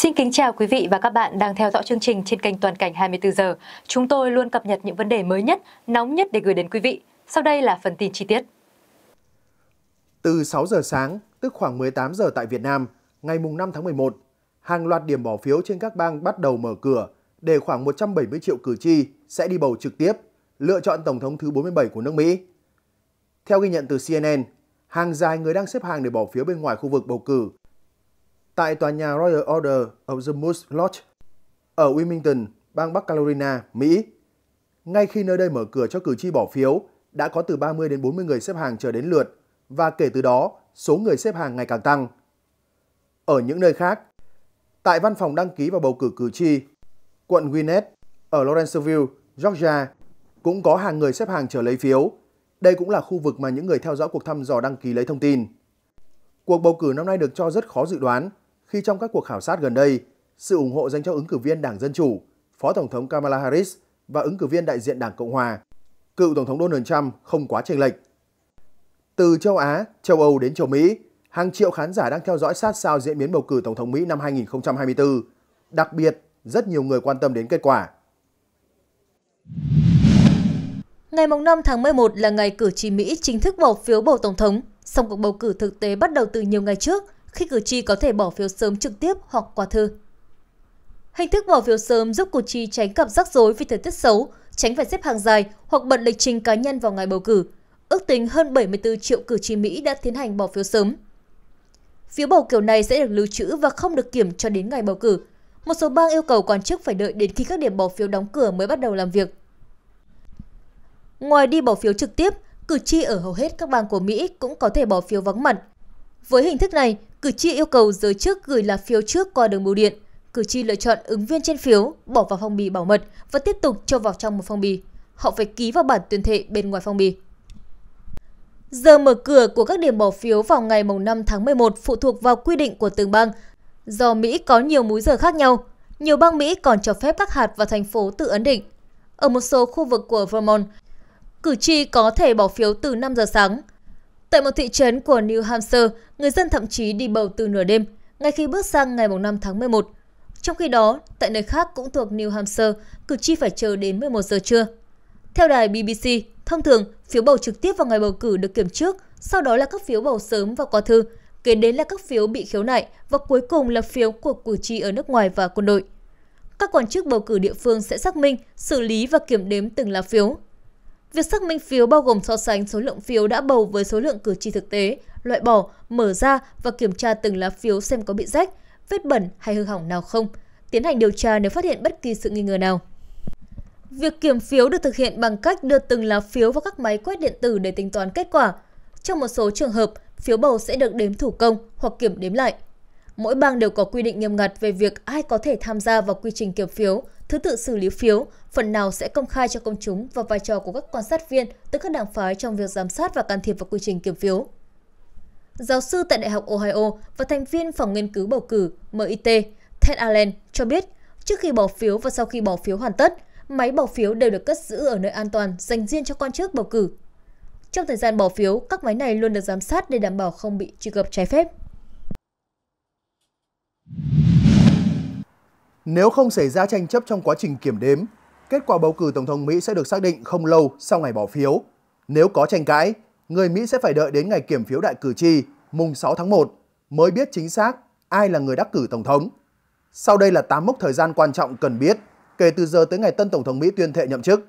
Xin kính chào quý vị và các bạn đang theo dõi chương trình trên kênh Toàn cảnh 24 giờ. Chúng tôi luôn cập nhật những vấn đề mới nhất, nóng nhất để gửi đến quý vị. Sau đây là phần tin chi tiết. Từ 6 giờ sáng, tức khoảng 18 giờ tại Việt Nam, ngày mùng 5 tháng 11, hàng loạt điểm bỏ phiếu trên các bang bắt đầu mở cửa để khoảng 170 triệu cử tri sẽ đi bầu trực tiếp, lựa chọn Tổng thống thứ 47 của nước Mỹ. Theo ghi nhận từ CNN, hàng dài người đang xếp hàng để bỏ phiếu bên ngoài khu vực bầu cử tại tòa nhà Royal Order of the Moose Lodge ở Wilmington, bang Bắc Carolina, Mỹ. Ngay khi nơi đây mở cửa cho cử tri bỏ phiếu, đã có từ 30 đến 40 người xếp hàng chờ đến lượt và kể từ đó số người xếp hàng ngày càng tăng. Ở những nơi khác, tại văn phòng đăng ký và bầu cử cử tri, quận Gwinnett ở Lawrenceville, Georgia cũng có hàng người xếp hàng chờ lấy phiếu. Đây cũng là khu vực mà những người theo dõi cuộc thăm dò đăng ký lấy thông tin. Cuộc bầu cử năm nay được cho rất khó dự đoán khi trong các cuộc khảo sát gần đây, sự ủng hộ dành cho ứng cử viên Đảng Dân Chủ, Phó Tổng thống Kamala Harris và ứng cử viên đại diện Đảng Cộng Hòa, cựu Tổng thống Donald Trump không quá chênh lệch. Từ châu Á, châu Âu đến châu Mỹ, hàng triệu khán giả đang theo dõi sát sao diễn biến bầu cử Tổng thống Mỹ năm 2024. Đặc biệt, rất nhiều người quan tâm đến kết quả. Ngày 5 tháng 11 là ngày cử tri Mỹ chính thức bỏ phiếu bầu Tổng thống, song cuộc bầu cử thực tế bắt đầu từ nhiều ngày trước – khi cử tri có thể bỏ phiếu sớm trực tiếp hoặc qua thư. Hình thức bỏ phiếu sớm giúp cử tri tránh gặp rắc rối vì thời tiết xấu, tránh phải xếp hàng dài hoặc bận lịch trình cá nhân vào ngày bầu cử. Ước tính hơn 74 triệu cử tri Mỹ đã tiến hành bỏ phiếu sớm. Phiếu bầu kiểu này sẽ được lưu trữ và không được kiểm cho đến ngày bầu cử. Một số bang yêu cầu quan chức phải đợi đến khi các điểm bỏ phiếu đóng cửa mới bắt đầu làm việc. Ngoài đi bỏ phiếu trực tiếp, cử tri ở hầu hết các bang của Mỹ cũng có thể bỏ phiếu vắng mặt với hình thức này, cử tri yêu cầu giới chức gửi lá phiếu trước qua đường bưu điện. Cử tri lựa chọn ứng viên trên phiếu, bỏ vào phong bì bảo mật và tiếp tục cho vào trong một phong bì. Họ phải ký vào bản tuyên thệ bên ngoài phong bì. Giờ mở cửa của các điểm bỏ phiếu vào ngày 5 tháng 11 phụ thuộc vào quy định của từng bang. Do Mỹ có nhiều múi giờ khác nhau, nhiều bang Mỹ còn cho phép các hạt và thành phố tự ấn định. Ở một số khu vực của Vermont, cử tri có thể bỏ phiếu từ 5 giờ sáng, Tại một thị trấn của New Hampshire, người dân thậm chí đi bầu từ nửa đêm, ngay khi bước sang ngày 5 tháng 11. Trong khi đó, tại nơi khác cũng thuộc New Hampshire, cử tri phải chờ đến 11 giờ trưa. Theo đài BBC, thông thường, phiếu bầu trực tiếp vào ngày bầu cử được kiểm trước, sau đó là các phiếu bầu sớm và qua thư, kế đến là các phiếu bị khiếu nại và cuối cùng là phiếu của cử tri ở nước ngoài và quân đội. Các quan chức bầu cử địa phương sẽ xác minh, xử lý và kiểm đếm từng lá phiếu, Việc xác minh phiếu bao gồm so sánh số lượng phiếu đã bầu với số lượng cử tri thực tế, loại bỏ, mở ra và kiểm tra từng lá phiếu xem có bị rách, vết bẩn hay hư hỏng nào không, tiến hành điều tra nếu phát hiện bất kỳ sự nghi ngờ nào. Việc kiểm phiếu được thực hiện bằng cách đưa từng lá phiếu vào các máy quét điện tử để tính toán kết quả. Trong một số trường hợp, phiếu bầu sẽ được đếm thủ công hoặc kiểm đếm lại. Mỗi bang đều có quy định nghiêm ngặt về việc ai có thể tham gia vào quy trình kiểm phiếu, Thứ tự xử lý phiếu phần nào sẽ công khai cho công chúng và vai trò của các quan sát viên từ các đảng phái trong việc giám sát và can thiệp vào quy trình kiểm phiếu. Giáo sư tại Đại học Ohio và thành viên phòng nghiên cứu bầu cử MIT Ted Allen cho biết, trước khi bỏ phiếu và sau khi bỏ phiếu hoàn tất, máy bỏ phiếu đều được cất giữ ở nơi an toàn dành riêng cho quan chức bầu cử. Trong thời gian bỏ phiếu, các máy này luôn được giám sát để đảm bảo không bị truy cập trái phép. Nếu không xảy ra tranh chấp trong quá trình kiểm đếm, kết quả bầu cử Tổng thống Mỹ sẽ được xác định không lâu sau ngày bỏ phiếu. Nếu có tranh cãi, người Mỹ sẽ phải đợi đến ngày kiểm phiếu đại cử tri mùng 6 tháng 1 mới biết chính xác ai là người đắc cử Tổng thống. Sau đây là 8 mốc thời gian quan trọng cần biết kể từ giờ tới ngày tân Tổng thống Mỹ tuyên thệ nhậm chức.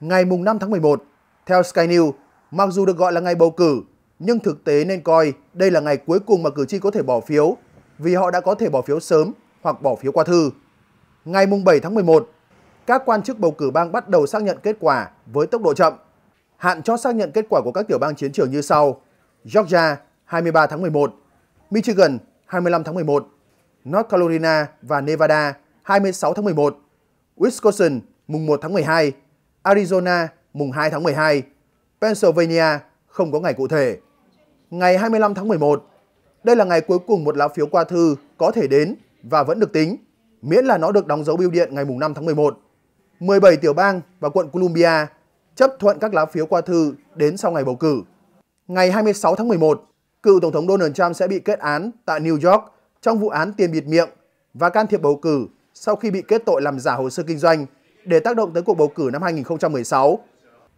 Ngày mùng 5 tháng 11, theo Sky News, mặc dù được gọi là ngày bầu cử, nhưng thực tế nên coi đây là ngày cuối cùng mà cử tri có thể bỏ phiếu vì họ đã có thể bỏ phiếu sớm hoặc bỏ phiếu qua thư. Ngày 7 tháng 11, các quan chức bầu cử bang bắt đầu xác nhận kết quả với tốc độ chậm. Hạn cho xác nhận kết quả của các tiểu bang chiến trường như sau. Georgia 23 tháng 11, Michigan 25 tháng 11, North Carolina và Nevada 26 tháng 11, Wisconsin mùng 1 tháng 12, Arizona mùng 2 tháng 12, Pennsylvania không có ngày cụ thể. Ngày 25 tháng 11, đây là ngày cuối cùng một lá phiếu qua thư có thể đến và vẫn được tính, miễn là nó được đóng dấu bưu điện ngày 5 tháng 11. 17 tiểu bang và quận Columbia chấp thuận các lá phiếu qua thư đến sau ngày bầu cử. Ngày 26 tháng 11, cựu Tổng thống Donald Trump sẽ bị kết án tại New York trong vụ án tiền bịt miệng và can thiệp bầu cử sau khi bị kết tội làm giả hồ sơ kinh doanh để tác động tới cuộc bầu cử năm 2016.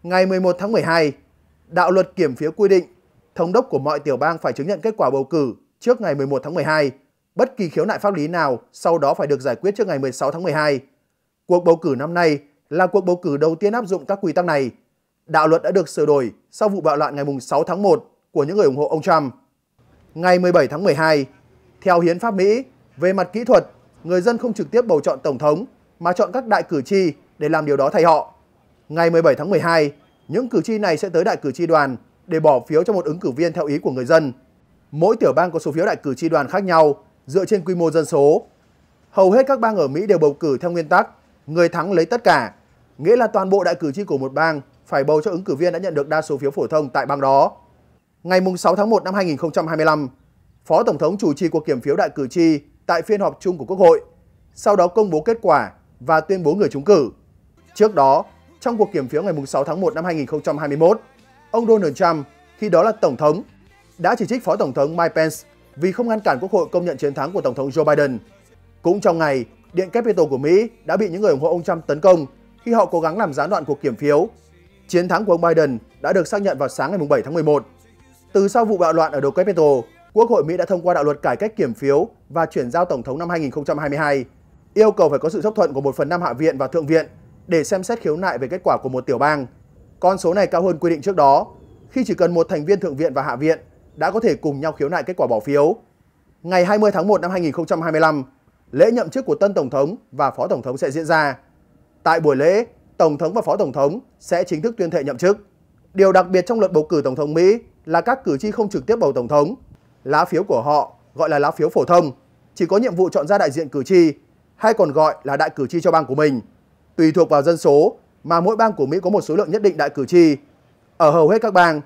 Ngày 11 tháng 12, đạo luật kiểm phiếu quy định thống đốc của mọi tiểu bang phải chứng nhận kết quả bầu cử trước ngày 11 tháng 12 bất kỳ khiếu nại pháp lý nào sau đó phải được giải quyết trước ngày 16 tháng 12. Cuộc bầu cử năm nay là cuộc bầu cử đầu tiên áp dụng các quy tắc này. Đạo luật đã được sửa đổi sau vụ bạo loạn ngày 6 tháng 1 của những người ủng hộ ông Trump. Ngày 17 tháng 12, theo hiến pháp Mỹ, về mặt kỹ thuật, người dân không trực tiếp bầu chọn tổng thống mà chọn các đại cử tri để làm điều đó thay họ. Ngày 17 tháng 12, những cử tri này sẽ tới đại cử tri đoàn để bỏ phiếu cho một ứng cử viên theo ý của người dân. Mỗi tiểu bang có số phiếu đại cử tri đoàn khác nhau dựa trên quy mô dân số. Hầu hết các bang ở Mỹ đều bầu cử theo nguyên tắc người thắng lấy tất cả, nghĩa là toàn bộ đại cử tri của một bang phải bầu cho ứng cử viên đã nhận được đa số phiếu phổ thông tại bang đó. Ngày 6 tháng 1 năm 2025, Phó Tổng thống chủ trì cuộc kiểm phiếu đại cử tri tại phiên họp chung của Quốc hội, sau đó công bố kết quả và tuyên bố người trúng cử. Trước đó, trong cuộc kiểm phiếu ngày 6 tháng 1 năm 2021, ông Donald Trump, khi đó là Tổng thống, đã chỉ trích Phó Tổng thống Mike Pence vì không ngăn cản Quốc hội công nhận chiến thắng của Tổng thống Joe Biden. Cũng trong ngày, Điện Capitol của Mỹ đã bị những người ủng hộ ông Trump tấn công khi họ cố gắng làm gián đoạn cuộc kiểm phiếu. Chiến thắng của ông Biden đã được xác nhận vào sáng ngày 7 tháng 11. Từ sau vụ bạo loạn ở đầu Capitol, Quốc hội Mỹ đã thông qua đạo luật cải cách kiểm phiếu và chuyển giao Tổng thống năm 2022, yêu cầu phải có sự chấp thuận của một phần năm Hạ viện và Thượng viện để xem xét khiếu nại về kết quả của một tiểu bang. Con số này cao hơn quy định trước đó, khi chỉ cần một thành viên Thượng viện và Hạ viện đã có thể cùng nhau khiếu nại kết quả bỏ phiếu. Ngày 20 tháng 1 năm 2025, lễ nhậm chức của tân Tổng thống và Phó Tổng thống sẽ diễn ra. Tại buổi lễ, Tổng thống và Phó Tổng thống sẽ chính thức tuyên thệ nhậm chức. Điều đặc biệt trong luật bầu cử Tổng thống Mỹ là các cử tri không trực tiếp bầu Tổng thống. Lá phiếu của họ gọi là lá phiếu phổ thông, chỉ có nhiệm vụ chọn ra đại diện cử tri hay còn gọi là đại cử tri cho bang của mình. Tùy thuộc vào dân số mà mỗi bang của Mỹ có một số lượng nhất định đại cử tri. Ở hầu hết các bang,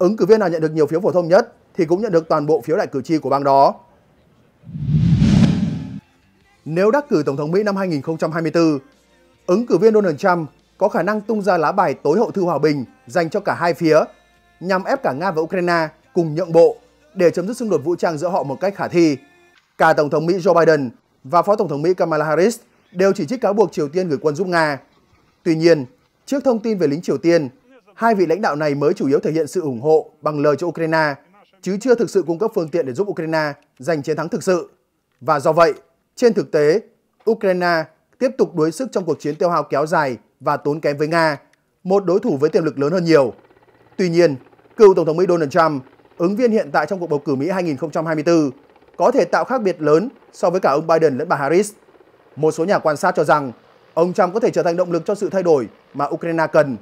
ứng cử viên nào nhận được nhiều phiếu phổ thông nhất thì cũng nhận được toàn bộ phiếu đại cử tri của bang đó. Nếu đắc cử Tổng thống Mỹ năm 2024, ứng cử viên Donald Trump có khả năng tung ra lá bài tối hậu thư hòa bình dành cho cả hai phía nhằm ép cả Nga và Ukraine cùng nhượng bộ để chấm dứt xung đột vũ trang giữa họ một cách khả thi. Cả Tổng thống Mỹ Joe Biden và Phó Tổng thống Mỹ Kamala Harris đều chỉ trích cáo buộc Triều Tiên gửi quân giúp Nga. Tuy nhiên, trước thông tin về lính Triều Tiên hai vị lãnh đạo này mới chủ yếu thể hiện sự ủng hộ bằng lời cho Ukraine, chứ chưa thực sự cung cấp phương tiện để giúp Ukraine giành chiến thắng thực sự. Và do vậy, trên thực tế, Ukraine tiếp tục đối sức trong cuộc chiến tiêu hao kéo dài và tốn kém với Nga, một đối thủ với tiềm lực lớn hơn nhiều. Tuy nhiên, cựu Tổng thống Mỹ Donald Trump, ứng viên hiện tại trong cuộc bầu cử Mỹ 2024, có thể tạo khác biệt lớn so với cả ông Biden lẫn bà Harris. Một số nhà quan sát cho rằng, ông Trump có thể trở thành động lực cho sự thay đổi mà Ukraine cần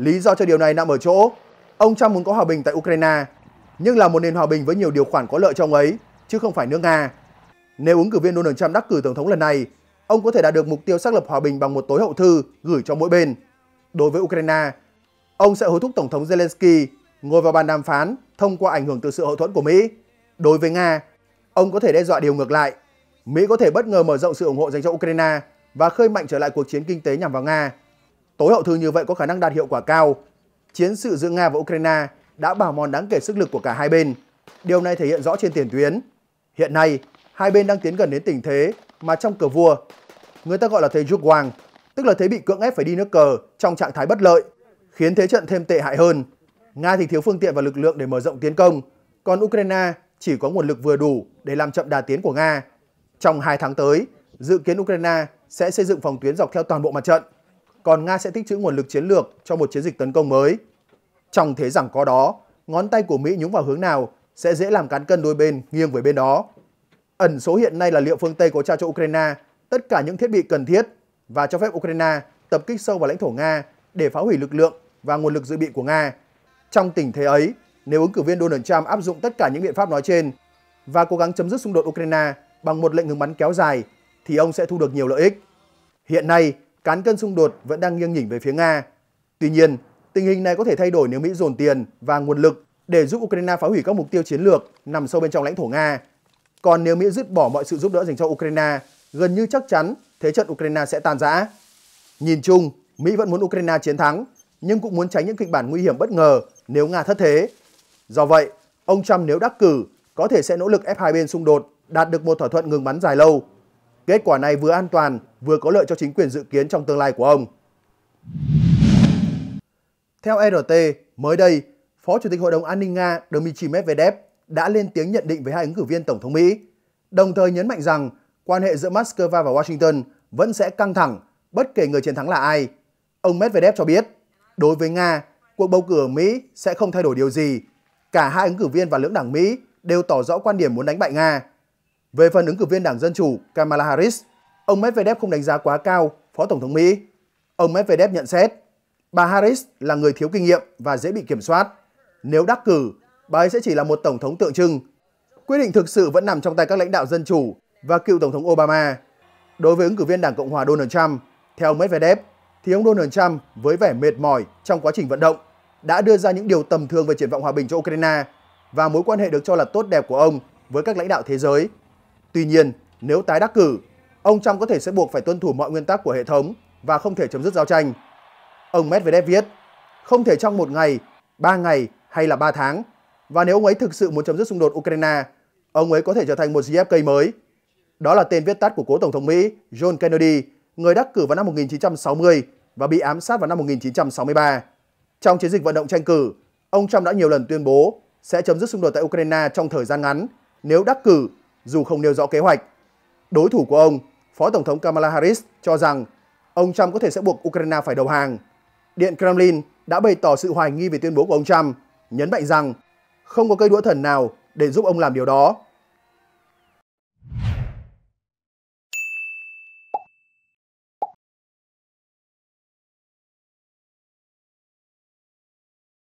Lý do cho điều này nằm ở chỗ, ông Trump muốn có hòa bình tại Ukraine, nhưng là một nền hòa bình với nhiều điều khoản có lợi cho ông ấy, chứ không phải nước Nga. Nếu ứng cử viên Donald Trump đắc cử tổng thống lần này, ông có thể đạt được mục tiêu xác lập hòa bình bằng một tối hậu thư gửi cho mỗi bên. Đối với Ukraine, ông sẽ hối thúc Tổng thống Zelensky ngồi vào bàn đàm phán thông qua ảnh hưởng từ sự hậu thuẫn của Mỹ. Đối với Nga, ông có thể đe dọa điều ngược lại. Mỹ có thể bất ngờ mở rộng sự ủng hộ dành cho Ukraine và khơi mạnh trở lại cuộc chiến kinh tế nhằm vào Nga. Tối hậu thư như vậy có khả năng đạt hiệu quả cao. Chiến sự giữa Nga và Ukraine đã bảo mòn đáng kể sức lực của cả hai bên. Điều này thể hiện rõ trên tiền tuyến. Hiện nay, hai bên đang tiến gần đến tình thế mà trong cờ vua, người ta gọi là thế rút hoàng, tức là thế bị cưỡng ép phải đi nước cờ trong trạng thái bất lợi, khiến thế trận thêm tệ hại hơn. Nga thì thiếu phương tiện và lực lượng để mở rộng tiến công, còn Ukraine chỉ có nguồn lực vừa đủ để làm chậm đà tiến của Nga. Trong hai tháng tới, dự kiến Ukraine sẽ xây dựng phòng tuyến dọc theo toàn bộ mặt trận còn Nga sẽ tích trữ nguồn lực chiến lược cho một chiến dịch tấn công mới. Trong thế rằng có đó, ngón tay của Mỹ nhúng vào hướng nào sẽ dễ làm cán cân đôi bên nghiêng về bên đó. Ẩn số hiện nay là liệu phương Tây có trao cho Ukraine tất cả những thiết bị cần thiết và cho phép Ukraine tập kích sâu vào lãnh thổ Nga để phá hủy lực lượng và nguồn lực dự bị của Nga. Trong tình thế ấy, nếu ứng cử viên Donald Trump áp dụng tất cả những biện pháp nói trên và cố gắng chấm dứt xung đột Ukraine bằng một lệnh ngừng bắn kéo dài thì ông sẽ thu được nhiều lợi ích. Hiện nay, cán cân xung đột vẫn đang nghiêng nhỉnh về phía Nga. Tuy nhiên, tình hình này có thể thay đổi nếu Mỹ dồn tiền và nguồn lực để giúp Ukraine phá hủy các mục tiêu chiến lược nằm sâu bên trong lãnh thổ Nga. Còn nếu Mỹ dứt bỏ mọi sự giúp đỡ dành cho Ukraine, gần như chắc chắn thế trận Ukraine sẽ tan rã. Nhìn chung, Mỹ vẫn muốn Ukraine chiến thắng, nhưng cũng muốn tránh những kịch bản nguy hiểm bất ngờ nếu Nga thất thế. Do vậy, ông Trump nếu đắc cử có thể sẽ nỗ lực ép hai bên xung đột đạt được một thỏa thuận ngừng bắn dài lâu Kết quả này vừa an toàn, vừa có lợi cho chính quyền dự kiến trong tương lai của ông. Theo e RT, mới đây, Phó Chủ tịch Hội đồng An ninh Nga Dmitry Medvedev đã lên tiếng nhận định với hai ứng cử viên Tổng thống Mỹ, đồng thời nhấn mạnh rằng quan hệ giữa Moscow và Washington vẫn sẽ căng thẳng bất kể người chiến thắng là ai. Ông Medvedev cho biết, đối với Nga, cuộc bầu cử ở Mỹ sẽ không thay đổi điều gì. Cả hai ứng cử viên và lưỡng đảng Mỹ đều tỏ rõ quan điểm muốn đánh bại Nga. Về phần ứng cử viên Đảng Dân Chủ Kamala Harris, ông Medvedev không đánh giá quá cao Phó Tổng thống Mỹ. Ông Medvedev nhận xét, bà Harris là người thiếu kinh nghiệm và dễ bị kiểm soát. Nếu đắc cử, bà ấy sẽ chỉ là một Tổng thống tượng trưng. Quyết định thực sự vẫn nằm trong tay các lãnh đạo Dân Chủ và cựu Tổng thống Obama. Đối với ứng cử viên Đảng Cộng hòa Donald Trump, theo ông Medvedev, thì ông Donald Trump với vẻ mệt mỏi trong quá trình vận động đã đưa ra những điều tầm thường về triển vọng hòa bình cho Ukraine và mối quan hệ được cho là tốt đẹp của ông với các lãnh đạo thế giới Tuy nhiên, nếu tái đắc cử, ông Trump có thể sẽ buộc phải tuân thủ mọi nguyên tắc của hệ thống và không thể chấm dứt giao tranh. Ông Medvedev viết, không thể trong một ngày, ba ngày hay là ba tháng. Và nếu ông ấy thực sự muốn chấm dứt xung đột Ukraine, ông ấy có thể trở thành một JFK mới. Đó là tên viết tắt của cố Tổng thống Mỹ John Kennedy, người đắc cử vào năm 1960 và bị ám sát vào năm 1963. Trong chiến dịch vận động tranh cử, ông Trump đã nhiều lần tuyên bố sẽ chấm dứt xung đột tại Ukraine trong thời gian ngắn nếu đắc cử dù không nêu rõ kế hoạch. Đối thủ của ông, Phó Tổng thống Kamala Harris cho rằng ông Trump có thể sẽ buộc Ukraine phải đầu hàng. Điện Kremlin đã bày tỏ sự hoài nghi về tuyên bố của ông Trump, nhấn mạnh rằng không có cây đũa thần nào để giúp ông làm điều đó.